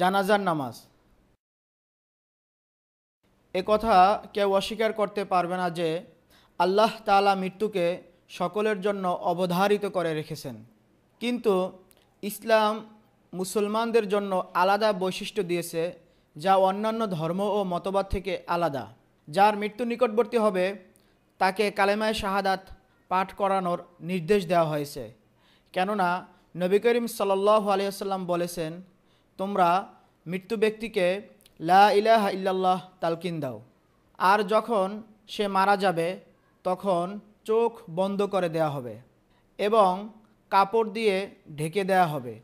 জানাজার নামাজ এ কথা কেউ অস্বীকার করতে পারবে না যে আল্লাহ তালা মৃত্যুকে সকলের জন্য অবধারিত করে রেখেছেন কিন্তু ইসলাম মুসলমানদের জন্য আলাদা বৈশিষ্ট্য দিয়েছে যা অন্যান্য ধর্ম ও মতবাদ থেকে আলাদা যার মৃত্যু নিকটবর্তী হবে তাকে কালেমায় শাহাদাত পাঠ করানোর নির্দেশ দেওয়া হয়েছে কেননা নবী করিম সাল্লাহ আলিয়াল্লাম বলেছেন তোমরা মৃত্যু ব্যক্তিকে লা ইলাহা ইল্লাল্লাহ তালকিন দাও আর যখন সে মারা যাবে তখন চোখ বন্ধ করে দেয়া হবে এবং কাপড় দিয়ে ঢেকে দেয়া হবে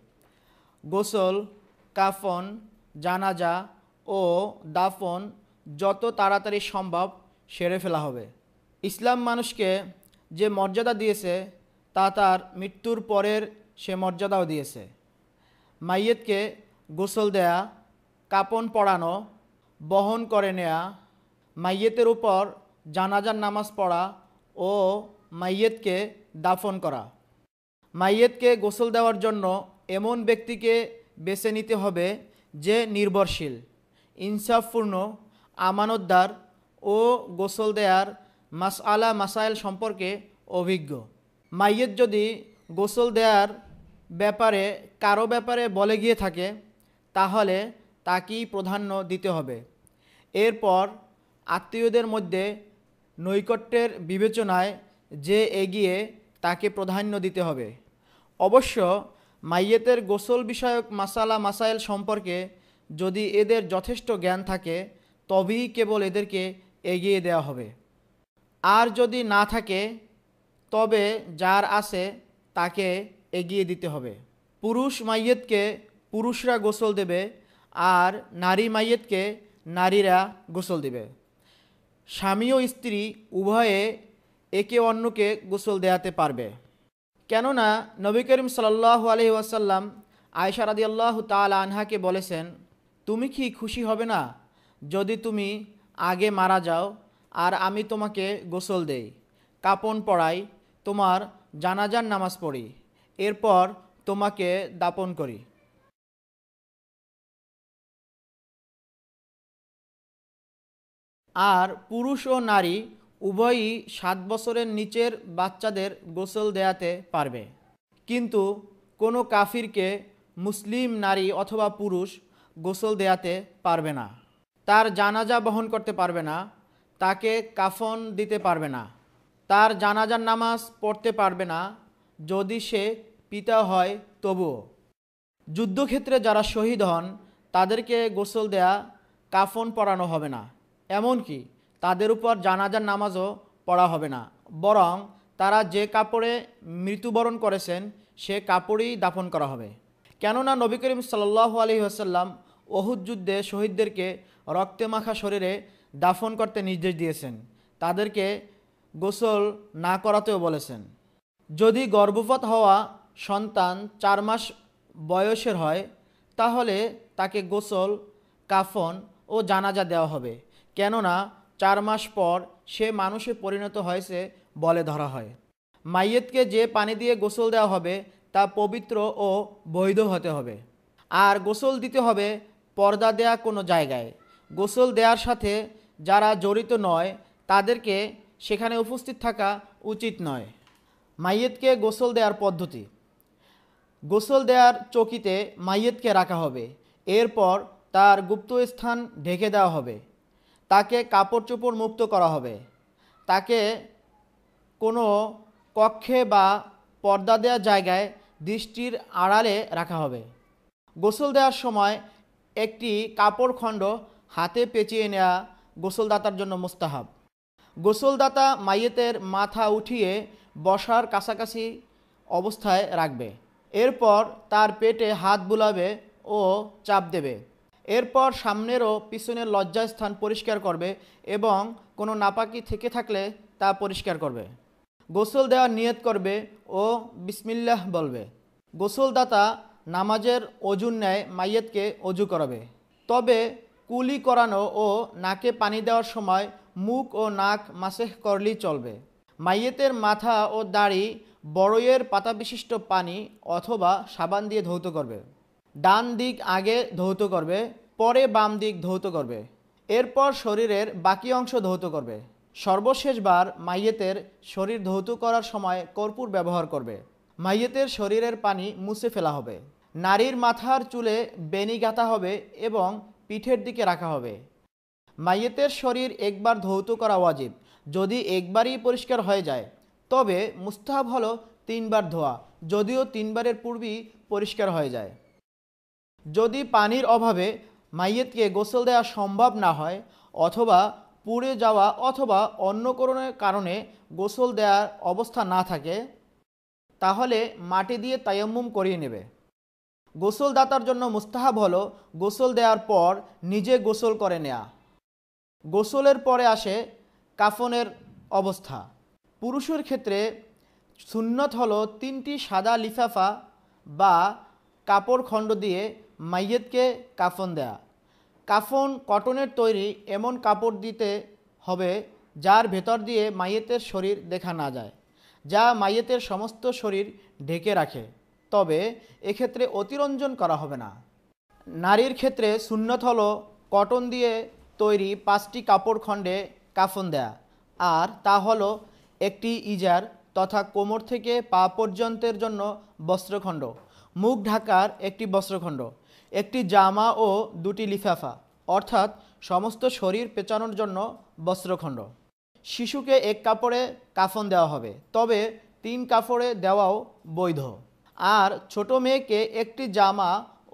গোসল কাফন জানাজা ও দাফন যত তাড়াতাড়ি সম্ভব সেরে ফেলা হবে ইসলাম মানুষকে যে মর্যাদা দিয়েছে তা তার মৃত্যুর পরের সে মর্যাদাও দিয়েছে মাইয়েতকে গোসল দেয়া কাপন পড়ানো বহন করে নেয়া মাইয়েতের উপর জানাজার নামাজ পড়া ও মাইয়েতকে দাফন করা মাইয়েতকে গোসল দেওয়ার জন্য এমন ব্যক্তিকে বেছে নিতে হবে যে নির্ভরশীল ইনসাফপূর্ণ আমানতদার ও গোসল দেয়ার মাস আলা মাসাইল সম্পর্কে অভিজ্ঞ মাইয়েত যদি গোসল দেয়ার ব্যাপারে কারো ব্যাপারে বলে গিয়ে থাকে তাহলে তাকেই প্রাধান্য দিতে হবে এরপর আত্মীয়দের মধ্যে নৈকট্যের বিবেচনায় যে এগিয়ে তাকে প্রাধান্য দিতে হবে অবশ্য মাইয়েতের গোসল বিষয়ক মাসালা মাসাইল সম্পর্কে যদি এদের যথেষ্ট জ্ঞান থাকে তবেই কেবল এদেরকে এগিয়ে দেওয়া হবে আর যদি না থাকে তবে যার আছে তাকে এগিয়ে দিতে হবে পুরুষ মাইয়েতকে পুরুষরা গোসল দেবে আর নারী মাইয়েতকে নারীরা গোসল দেবে স্বামী ও স্ত্রী উভয়ে একে অন্যকে গোসল দেয়াতে পারবে কেননা নবী করিম সাল্লাহ আলহি ওয়াসাল্লাম আয়সা রাদি আল্লাহ তাল আনহাকে বলেছেন তুমি কি খুশি হবে না যদি তুমি আগে মারা যাও আর আমি তোমাকে গোসল দেই কাপন পড়াই তোমার জানাজার নামাজ পড়ি এরপর তোমাকে দাপন করি আর পুরুষ ও নারী উভয়ই সাত বছরের নিচের বাচ্চাদের গোসল দেয়াতে পারবে কিন্তু কোনো কাফিরকে মুসলিম নারী অথবা পুরুষ গোসল দেয়াতে পারবে না তার জানাজা বহন করতে পারবে না তাকে কাফন দিতে পারবে না তার জানাজার নামাজ পড়তে পারবে না যদি সে পিতা হয় তবুও যুদ্ধক্ষেত্রে যারা শহীদ হন তাদেরকে গোসল দেয়া কাফন পরানো হবে না এমনকি তাদের উপর জানাজার নামাজও পড়া হবে না বরং তারা যে কাপড়ে মৃত্যুবরণ করেছেন সে কাপড়ই দাফন করা হবে কেননা নবী করিম সাল্লাহ আলি আসাল্লাম অহুদ যুদ্ধে শহীদদেরকে রক্তে মাখা শরীরে দাফন করতে নির্দেশ দিয়েছেন তাদেরকে গোসল না করাতেও বলেছেন যদি গর্ভপাত হওয়া সন্তান চার মাস বয়সের হয় তাহলে তাকে গোসল কাফন ও জানাজা দেওয়া হবে কেননা চার মাস পর সে মানুষে পরিণত হয়েছে বলে ধরা হয় মাইয়েতকে যে পানি দিয়ে গোসল দেওয়া হবে তা পবিত্র ও বৈধ হতে হবে আর গোসল দিতে হবে পর্দা দেয়া কোনো জায়গায় গোসল দেওয়ার সাথে যারা জড়িত নয় তাদেরকে সেখানে উপস্থিত থাকা উচিত নয় মাইয়েতকে গোসল দেওয়ার পদ্ধতি গোসল দেওয়ার চকিতে মাইয়েতকে রাখা হবে এরপর তার গুপ্ত স্থান ঢেকে দেওয়া হবে তাকে কাপড় চোপড় মুক্ত করা হবে তাকে কোনো কক্ষে বা পর্দা দেওয়া জায়গায় দৃষ্টির আড়ালে রাখা হবে গোসল দেওয়ার সময় একটি কাপড় খণ্ড হাতে পেঁচিয়ে নেওয়া গোসলদাতার জন্য মোস্তাহাব গোসলদাতা মাইয়েতের মাথা উঠিয়ে বসার কাছাকাছি অবস্থায় রাখবে এরপর তার পেটে হাত বুলাবে ও চাপ দেবে এরপর সামনের ও পিছনের লজ্জাস্থান পরিষ্কার করবে এবং কোনো নাপাকি থেকে থাকলে তা পরিষ্কার করবে গোসল দেওয়ার নিয়ত করবে ও বিসমিল্লাহ বলবে গোসলদাতা নামাজের অজুর নেয় মাইয়েতকে অজু করাবে তবে কুলি করানো ও নাকে পানি দেওয়ার সময় মুখ ও নাক মাসেহ করলেই চলবে মাইয়েতের মাথা ও দাড়ি বড়ইয়ের পাতা বিশিষ্ট পানি অথবা সাবান দিয়ে ধৌত করবে ডান দিক আগে ধৌত করবে পরে বাম দিক ধৌত করবে এরপর শরীরের বাকি অংশ ধৌত করবে সর্বশেষবার মাইয়েতের শরীর ধৌত করার সময় কর্পূর ব্যবহার করবে মাইয়েতের শরীরের পানি মুছে ফেলা হবে নারীর মাথার চুলে বেনি গাঁথা হবে এবং পিঠের দিকে রাখা হবে মাইয়েতের শরীর একবার ধৌত করা ওয়াজিব যদি একবারই পরিষ্কার হয়ে যায় তবে মুস্তাহাব হলো তিনবার ধোয়া যদিও তিনবারের পূর্বেই পরিষ্কার হয়ে যায় যদি পানির অভাবে মাইয়েতকে গোসল দেওয়া সম্ভব না হয় অথবা পুড়ে যাওয়া অথবা অন্য কোনো কারণে গোসল দেওয়ার অবস্থা না থাকে তাহলে মাটি দিয়ে তায়াম্মুম করিয়ে নেবে গোসল দাতার জন্য মুস্তাহাব হলো গোসল দেওয়ার পর নিজে গোসল করে নেয়া গোসলের পরে আসে কাফনের অবস্থা পুরুষের ক্ষেত্রে সুন্নত হলো তিনটি সাদা লিফাফা বা কাপড় খণ্ড দিয়ে মাইয়েতকে কাফন দেয়া কাফন কটনের তৈরি এমন কাপড় দিতে হবে যার ভেতর দিয়ে মাইয়েতের শরীর দেখা না যায় যা মাইয়েতের সমস্ত শরীর ঢেকে রাখে তবে এক্ষেত্রে অতিরঞ্জন করা হবে না নারীর ক্ষেত্রে সুন্নত হল কটন দিয়ে তৈরি পাঁচটি কাপড় খণ্ডে কাফন দেয়া আর তা হলো একটি ইজার তথা কোমর থেকে পা পর্যন্তের জন্য বস্ত্রখণ্ড মুখ ঢাকার একটি বস্ত্রখণ্ড একটি জামা ও দুটি লিফাফা অর্থাৎ সমস্ত শরীর পেঁচানোর জন্য বস্ত্রখণ্ড শিশুকে এক কাপড়ে কাফন দেওয়া হবে তবে তিন কাপড়ে দেওয়াও বৈধ আর ছোট মেয়েকে একটি জামা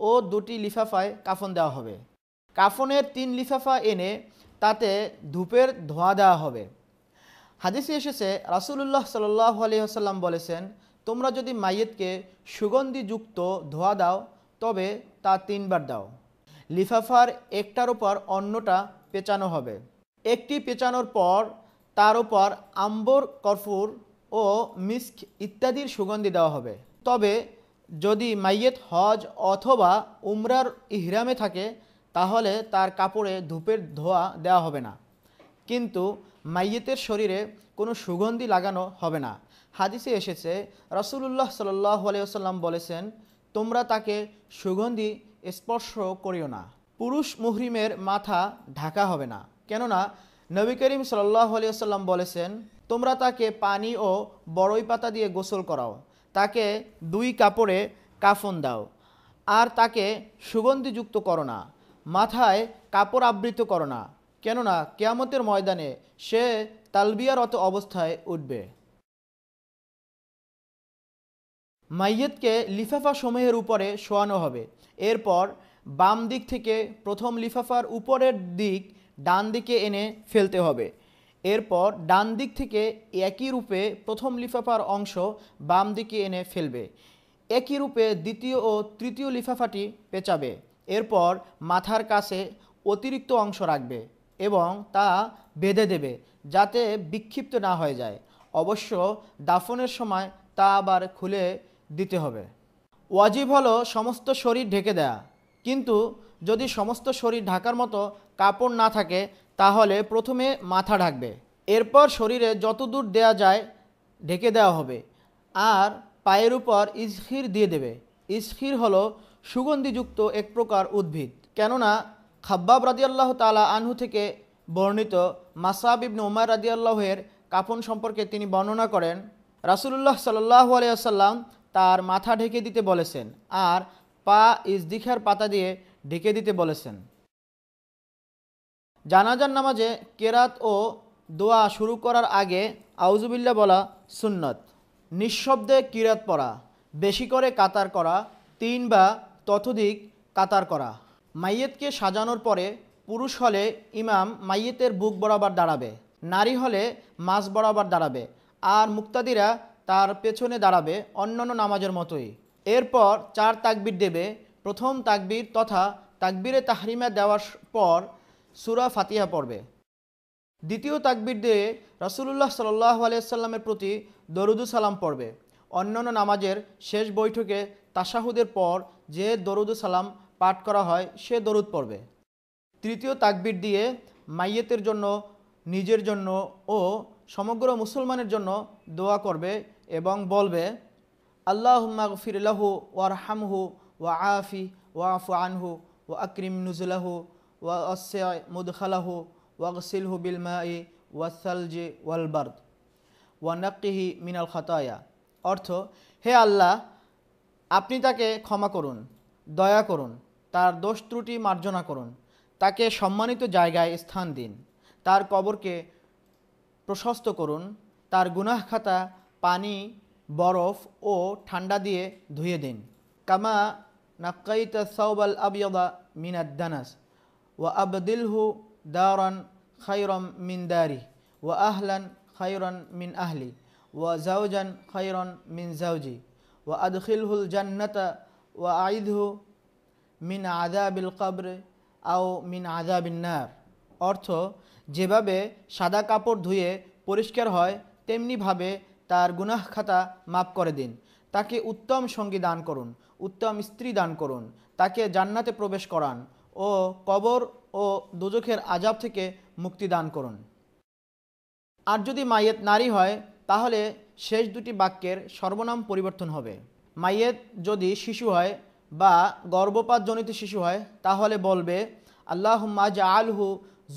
ও দুটি লিফাফায় কাফন দেওয়া হবে কাফনের তিন লিফাফা এনে তাতে ধূপের ধোঁয়া দেওয়া হবে হাদিসে এসেছে রাসুলুল্লাহ সাল্লাহ বলেছেন তোমরা যদি মাইয়েতকে সুগন্ধিযুক্ত ধোয়া দাও তবে তা তিনবার দাও লিফাফার একটার ওপর অন্যটা পেঁচানো হবে একটি পেঁচানোর পর তার ওপর আম্বর কর্ফুর ও মিস্ক ইত্যাদির সুগন্ধি দেওয়া হবে তবে যদি মাইয়েত হজ অথবা উমরার ইহরামে থাকে তাহলে তার কাপড়ে ধূপের ধোয়া দেওয়া হবে না কিন্তু মাইয়েতের শরীরে কোনো সুগন্ধি লাগানো হবে না হাদিসে এসেছে রসুল্লাহ সাল্লাহ আলিয়াল্লাম বলেছেন তোমরা তাকে সুগন্ধি স্পর্শ করিও না পুরুষ মুহরিমের মাথা ঢাকা হবে না কেননা নবী করিম সাল্লাহ আলিয়াল্লাম বলেছেন তোমরা তাকে পানি ও বড়ই পাতা দিয়ে গোসল করাও তাকে দুই কাপড়ে কাফন দাও আর তাকে সুগন্ধিযুক্ত করো না মাথায় কাপড় আবৃত করো না কেননা কেয়ামতের ময়দানে সে তালবিয়ারত অবস্থায় উঠবে মাইয়েতকে লিফাফা সমূহের উপরে শোয়ানো হবে এরপর বাম দিক থেকে প্রথম লিফাফার উপরের দিক ডান দিকে এনে ফেলতে হবে এরপর ডান দিক থেকে একই রূপে প্রথম লিফাফার অংশ বাম দিকে এনে ফেলবে একই রূপে দ্বিতীয় ও তৃতীয় লিফাফাটি পেঁচাবে এরপর মাথার কাছে অতিরিক্ত অংশ রাখবে এবং তা বেঁধে দেবে যাতে বিক্ষিপ্ত না হয়ে যায় অবশ্য দাফনের সময় তা আবার খুলে দিতে হবে ওয়াজিব হলো সমস্ত শরীর ঢেকে দেয়া কিন্তু যদি সমস্ত শরীর ঢাকার মতো কাপড় না থাকে তাহলে প্রথমে মাথা ঢাকবে এরপর শরীরে যতদূর দেয়া যায় ঢেকে দেওয়া হবে আর পায়ের উপর ইসখির দিয়ে দেবে ইস্ফির হলো সুগন্ধিযুক্ত এক প্রকার উদ্ভিদ কেননা খাব্বাব রাজিয়াল্লাহ তালা আনহু থেকে বর্ণিত মাসাব ইবনে উমার রাজিয়াল্লাহের কাপন সম্পর্কে তিনি বর্ণনা করেন রাসুলুল্লাহ সাল্লাহ আলিয়া সাল্লাম তার মাথা ঢেকে দিতে বলেছেন আর পা ইজদিখার পাতা দিয়ে ঢেকে দিতে বলেছেন জানাজার নামাজে কেরাত ও দোয়া শুরু করার আগে আউজুবিল্লা বলা সুন্নত নিঃশব্দে কিরাত পড়া বেশি করে কাতার করা তিন বা ততোধিক কাতার করা মাইয়েতকে সাজানোর পরে পুরুষ হলে ইমাম মাইয়েতের বুক বরাবর দাঁড়াবে নারী হলে মাছ বরাবর দাঁড়াবে আর মুক্তাদিরা তার পেছনে দাঁড়াবে অন্যান্য নামাজের মতোই এরপর চার তাকবির দেবে প্রথম তাকবির তথা তাকবিরে তাহরিমা দেওয়ার পর সুরা ফাতিহা পড়বে দ্বিতীয় তাকবির দিয়ে রসুল্লাহ সাল্লাহ আলিয়াল্লামের প্রতি দরুদু সালাম পড়বে অন্যান্য নামাজের শেষ বৈঠকে তাসাহুদের পর যে দরুদু সালাম পাঠ করা হয় সে দরুদ পড়বে তৃতীয় তাকবির দিয়ে মাইয়েতের জন্য নিজের জন্য ও সমগ্র মুসলমানের জন্য দোয়া করবে এবং বলবে আল্লাহ ওয়ার হামহু ওয়া আফি আফু আনহু ও আক্রিম নুজলাহু ওয়া অসে মুদখালাহু ওয়াগসিলহু বিলমাই ওয়াসালজি ওয়ালবার্দ নাকিহি মিনাল খতায়া অর্থ হে আল্লাহ আপনি তাকে ক্ষমা করুন দয়া করুন তার দোষ ত্রুটি মার্জনা করুন তাকে সম্মানিত জায়গায় স্থান দিন তার কবরকে প্রশস্ত করুন তার গুনাহ খাতা পানি বরফ ও ঠান্ডা দিয়ে ধুয়ে দিন কামা নাকাইতা সাউবাল আবিয়দা মিনাদ দানাস ও আবদিলহু দারন খাইরম মিন দারি ও আহলান খাইরন মিন আহলি ও জাউজান খাইরন মিন জাউজি ও আদখিলহুল জান্নাতা ও আইদহু মিন আদাবিল কবর আও মিন আদাবিন্নার অর্থ যেভাবে সাদা কাপড় ধুয়ে পরিষ্কার হয় তেমনিভাবে তার গুনাহ খাতা মাফ করে দিন তাকে উত্তম সঙ্গী দান করুন উত্তম স্ত্রী দান করুন তাকে জান্নাতে প্রবেশ করান ও কবর ও দুজখের আজাব থেকে মুক্তি দান করুন আর যদি মাইয়েত নারী হয় তাহলে শেষ দুটি বাক্যের সর্বনাম পরিবর্তন হবে মাইয়েত যদি শিশু হয় বা গর্ভপাতজনিত শিশু হয় তাহলে বলবে আল্লাহ মাজ আলহু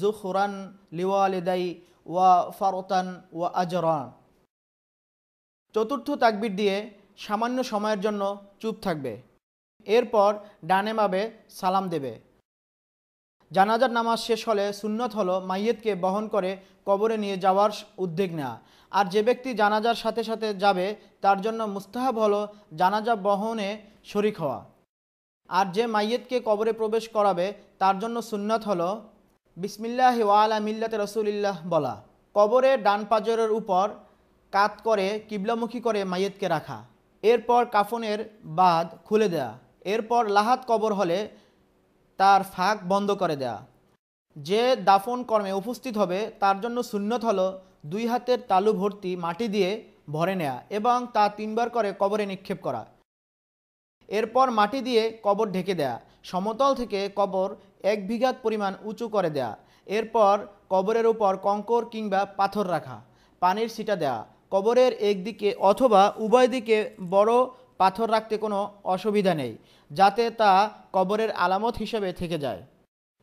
জুখরান লিওয়ালেদাই ওয়া ফারতান ওয়া আজরান চতুর্থ তাকবির দিয়ে সামান্য সময়ের জন্য চুপ থাকবে এরপর ডানে মাবে সালাম দেবে জানাজার নামাজ শেষ হলে সুন্নত হলো মাইয়েতকে বহন করে কবরে নিয়ে যাওয়ার উদ্যোগ নেওয়া আর যে ব্যক্তি জানাজার সাথে সাথে যাবে তার জন্য মুস্তাহাব হলো জানাজা বহনে শরিক হওয়া আর যে মাইয়েতকে কবরে প্রবেশ করাবে তার জন্য সুন্নত হলো বিসমিল্লাহ ওয়ালা মিল্লাতে রসুলিল্লাহ বলা কবরে ডান পাজরের উপর কাত করে কিবলামুখী করে মাইয়েতকে রাখা এরপর কাফনের বাদ খুলে দেয়া এরপর লাহাত কবর হলে তার ফাঁক বন্ধ করে দেয়া যে দাফন কর্মে উপস্থিত হবে তার জন্য সুন্নত হলো দুই হাতের তালু ভর্তি মাটি দিয়ে ভরে নেয়া এবং তা তিনবার করে কবরে নিক্ষেপ করা এরপর মাটি দিয়ে কবর ঢেকে দেয়া সমতল থেকে কবর এক বিঘাত পরিমাণ উঁচু করে দেয়া এরপর কবরের উপর কঙ্কর কিংবা পাথর রাখা পানির ছিটা দেয়া কবরের একদিকে অথবা উভয় দিকে বড় পাথর রাখতে কোনো অসুবিধা নেই যাতে তা কবরের আলামত হিসেবে থেকে যায়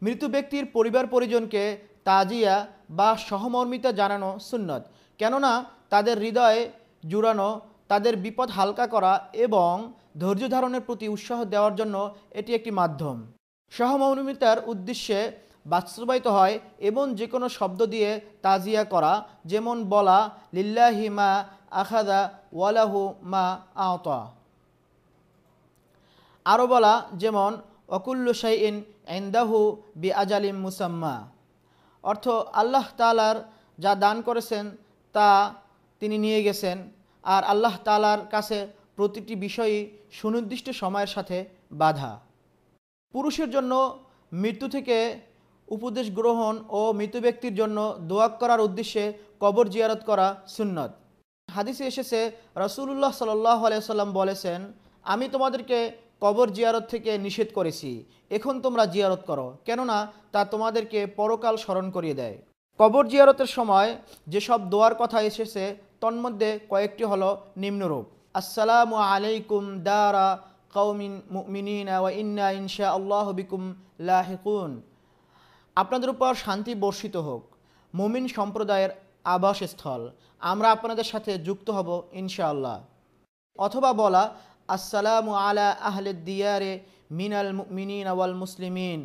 মৃত ব্যক্তির পরিবার পরিজনকে তাজিয়া বা সহমর্মিতা জানানো সুন্নত কেননা তাদের হৃদয়ে জুড়ানো তাদের বিপদ হালকা করা এবং ধৈর্য ধারণের প্রতি উৎসাহ দেওয়ার জন্য এটি একটি মাধ্যম সহমর্মিতার উদ্দেশ্যে বাস্তবায়িত হয় এবং যে কোনো শব্দ দিয়ে তাজিয়া করা যেমন বলা লিল্লাহি মা আখাদা ওয়ালাহু মা আওতা আরও বলা যেমন অকুল্লু শাইন এন্দাহু বি আজালিম মুসাম্মা অর্থ আল্লাহ তালার যা দান করেছেন তা তিনি নিয়ে গেছেন আর আল্লাহ তালার কাছে প্রতিটি বিষয়ই সুনির্দিষ্ট সময়ের সাথে বাধা পুরুষের জন্য মৃত্যু থেকে উপদেশ গ্রহণ ও মৃত ব্যক্তির জন্য দোয়া করার উদ্দেশ্যে কবর জিয়ারত করা সুন্নত হাদিসে এসেছে রসুল্লাহ সাল্লাহ আলাইসাল্লাম বলেছেন আমি তোমাদেরকে কবর জিয়ারত থেকে নিষেধ করেছি এখন তোমরা জিয়ারত করো কেননা তা তোমাদেরকে পরকাল স্মরণ করিয়ে দেয় কবর জিয়ারতের সময় যেসব দোয়ার কথা এসেছে তন্মধ্যে কয়েকটি হলো নিম্নরূপ আসসালামু আলাইকুম দারা কৌমিন মুমিনিনা ইন্না ইনশা আল্লাহ বিকুম লাহিকুন আপনাদের উপর শান্তি বর্ষিত হোক মুমিন সম্প্রদায়ের আবাসস্থল আমরা আপনাদের সাথে যুক্ত হব ইনশাআল্লাহ অথবা বলা আসসালামু আলা আহলে দিয়ারে মিনাল মিনিন ওয়াল মুসলিমিন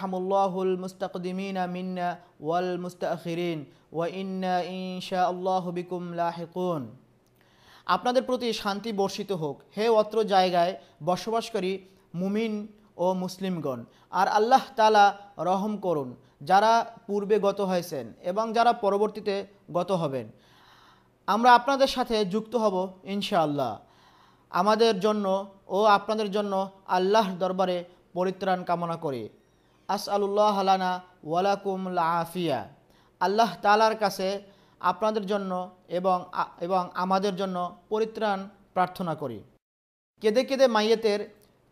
হামুল্লাহুল মুস্তাকদিমিন মিন্না ওয়াল মুস্তাখিরিন ওয়া ইন্না ইনশা আল্লাহ বিকুম লাহিকুন আপনাদের প্রতি শান্তি বর্ষিত হোক হে অত্র জায়গায় বসবাসকারী মুমিন ও মুসলিমগণ আর আল্লাহ তালা রহম করুন যারা পূর্বে গত হয়েছেন এবং যারা পরবর্তীতে গত হবেন আমরা আপনাদের সাথে যুক্ত হব ইনশাআল্লাহ আমাদের জন্য ও আপনাদের জন্য আল্লাহর দরবারে পরিত্রাণ কামনা করি আসআলুল্লাহ হালানা ওয়ালাকুম আফিয়া আল্লাহ তালার কাছে আপনাদের জন্য এবং এবং আমাদের জন্য পরিত্রাণ প্রার্থনা করি কেঁদে কেঁদে মাইয়েতের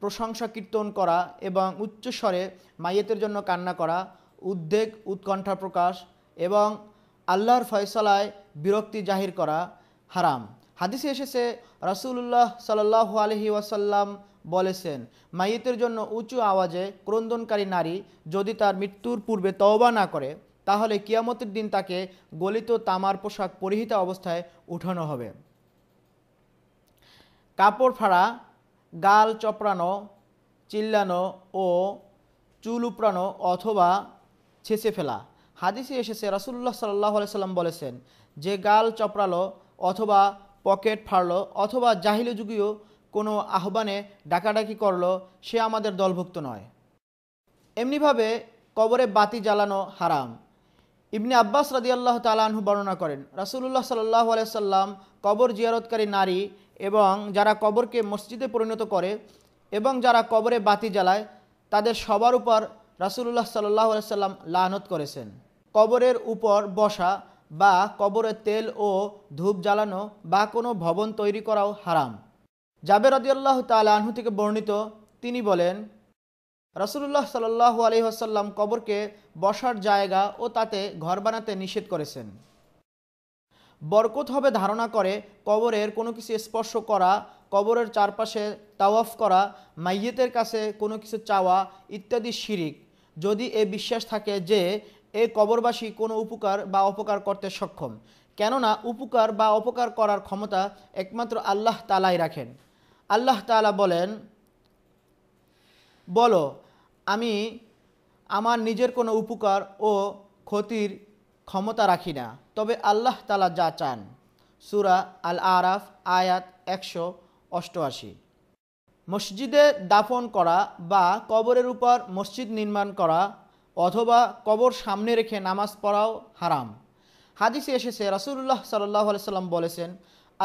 প্রশংসা কীর্তন করা এবং উচ্চস্বরে মাইয়েতের জন্য কান্না করা উদ্বেগ উৎকণ্ঠা প্রকাশ এবং আল্লাহর ফয়সলায় বিরক্তি জাহির করা হারাম হাদিসে এসেছে রসুল্লাহ সাল্লাহ আলহি ওয়াসাল্লাম বলেছেন মাইয়েতের জন্য উঁচু আওয়াজে ক্রন্দনকারী নারী যদি তার মৃত্যুর পূর্বে তওবা না করে তাহলে কিয়ামতের দিন তাকে গলিত তামার পোশাক পরিহিত অবস্থায় উঠানো হবে কাপড় ফাড়া গাল চপড়ানো চিল্লানো ও চুল উপড়ানো অথবা ছেঁচে ফেলা হাদিসে এসেছে রাসুল্লাহ সাল্লাহ সাল্লাম বলেছেন যে গাল চপড়ালো অথবা পকেট ফাড়লো অথবা যুগীয় কোনো আহ্বানে ডাকাডাকি করলো সে আমাদের দলভুক্ত নয় এমনিভাবে কবরে বাতি জ্বালানো হারাম ইবনে আব্বাস আল্লাহ তালাহু বর্ণনা করেন রাসুল্লাহ সাল্লাহ আলাইসাল্লাম কবর জিয়ারতকারী নারী এবং যারা কবরকে মসজিদে পরিণত করে এবং যারা কবরে বাতি জ্বালায় তাদের সবার উপর রাসুল্লাহ সাল্লাহ সাল্লাম লানত করেছেন কবরের উপর বসা বা কবরে তেল ও ধূপ জ্বালানো বা কোনো ভবন তৈরি করাও হারাম জাবের রদিয়াল্লাহ তাল আনহু থেকে বর্ণিত তিনি বলেন রসুল্লাহ সাল্লাহ আলহিহাসাল্লাম কবরকে বসার জায়গা ও তাতে ঘর বানাতে নিষেধ করেছেন বরকত হবে ধারণা করে কবরের কোনো কিছু স্পর্শ করা কবরের চারপাশে তাওয়াফ করা মাইয়েতের কাছে কোনো কিছু চাওয়া ইত্যাদি শিরিক যদি এ বিশ্বাস থাকে যে এ কবরবাসী কোনো উপকার বা অপকার করতে সক্ষম কেননা উপকার বা অপকার করার ক্ষমতা একমাত্র আল্লাহ তালাই রাখেন আল্লাহ তালা বলেন বলো আমি আমার নিজের কোনো উপকার ও ক্ষতির ক্ষমতা রাখি না তবে আল্লাহ তালা যা চান সুরা আল আরাফ আয়াত একশো অষ্টআশি মসজিদে দাফন করা বা কবরের উপর মসজিদ নির্মাণ করা অথবা কবর সামনে রেখে নামাজ পড়াও হারাম হাদিসে এসেছে রাসুল্লাহ সাল্লাহ সাল্লাম বলেছেন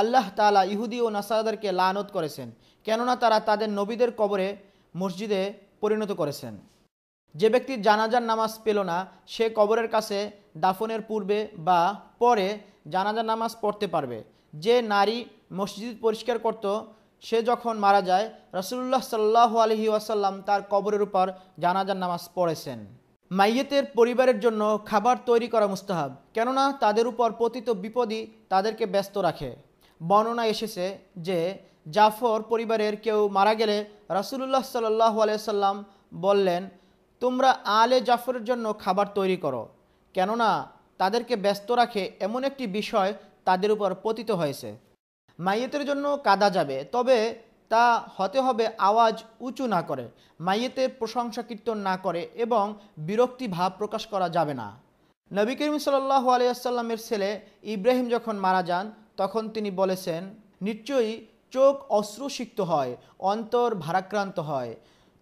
আল্লাহ তালা ইহুদি ও নাসাদারকে লানত করেছেন কেননা তারা তাদের নবীদের কবরে মসজিদে পরিণত করেছেন যে ব্যক্তি জানাজার নামাজ পেল না সে কবরের কাছে দাফনের পূর্বে বা পরে জানাজা নামাজ পড়তে পারবে যে নারী মসজিদ পরিষ্কার করত সে যখন মারা যায় রসুল্লাহ সাল্লাহ আলহি ওয়াসাল্লাম তার কবরের উপর জানাজার নামাজ পড়েছেন মাইয়েতের পরিবারের জন্য খাবার তৈরি করা মুস্তাহাব কেননা তাদের উপর পতিত বিপদই তাদেরকে ব্যস্ত রাখে বর্ণনা এসেছে যে জাফর পরিবারের কেউ মারা গেলে রাসুলুল্লাহ সাল্লাহ আলিয়া সাল্লাম বললেন তোমরা আলে জাফরের জন্য খাবার তৈরি করো কেননা তাদেরকে ব্যস্ত রাখে এমন একটি বিষয় তাদের উপর পতিত হয়েছে মাইয়েতের জন্য কাদা যাবে তবে তা হতে হবে আওয়াজ উঁচু না করে মাইয়েতের প্রশংসা কীর্তন না করে এবং বিরক্তি ভাব প্রকাশ করা যাবে না নবী করিম সাল্লাহ আলিয়াল্লামের ছেলে ইব্রাহিম যখন মারা যান তখন তিনি বলেছেন নিশ্চয়ই চোখ অশ্রুসিক্ত হয় অন্তর ভারাক্রান্ত হয়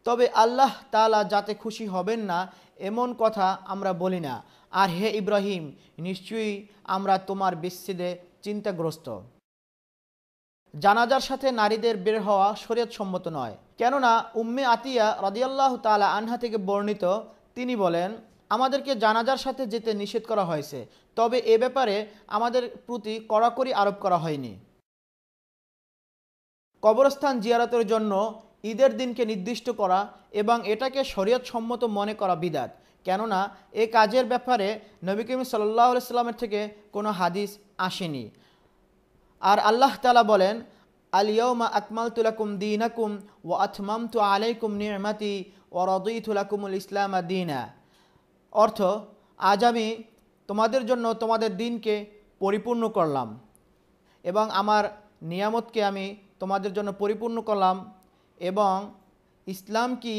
তবে আল্লাহ তালা যাতে খুশি হবেন না এমন কথা আমরা বলি না আর হে ইব্রাহিম নিশ্চয়ই আমরা তোমার বিচ্ছেদে চিন্তাগ্রস্ত জানাজার সাথে নারীদের বের হওয়া শরীয়ত সম্মত নয় কেননা উম্মে আতিয়া রাদিয়াল্লাহ তালা আনহা থেকে বর্ণিত তিনি বলেন আমাদেরকে জানাজার সাথে যেতে নিষেধ করা হয়েছে তবে এ ব্যাপারে আমাদের প্রতি কড়াকড়ি আরোপ করা হয়নি কবরস্থান জিয়ারতের জন্য ঈদের দিনকে নির্দিষ্ট করা এবং এটাকে শরীয়ত সম্মত মনে করা বিদাত কেননা এ কাজের ব্যাপারে নবী করিম সাল্লাহ সাল্লামের থেকে কোনো হাদিস আসেনি আর আল্লাহ তালা বলেন আলিয়মা আকমাল তুলাকুম দিনাকুম ও আথমাম তু আলাইকুম নিয়মাতি ও রদই তুলাকুমুল ইসলাম দিনা অর্থ আজ আমি তোমাদের জন্য তোমাদের দিনকে পরিপূর্ণ করলাম এবং আমার নিয়ামতকে আমি তোমাদের জন্য পরিপূর্ণ করলাম এবং ইসলাম কি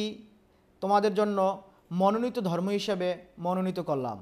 তোমাদের জন্য মনোনীত ধর্ম হিসাবে মনোনীত করলাম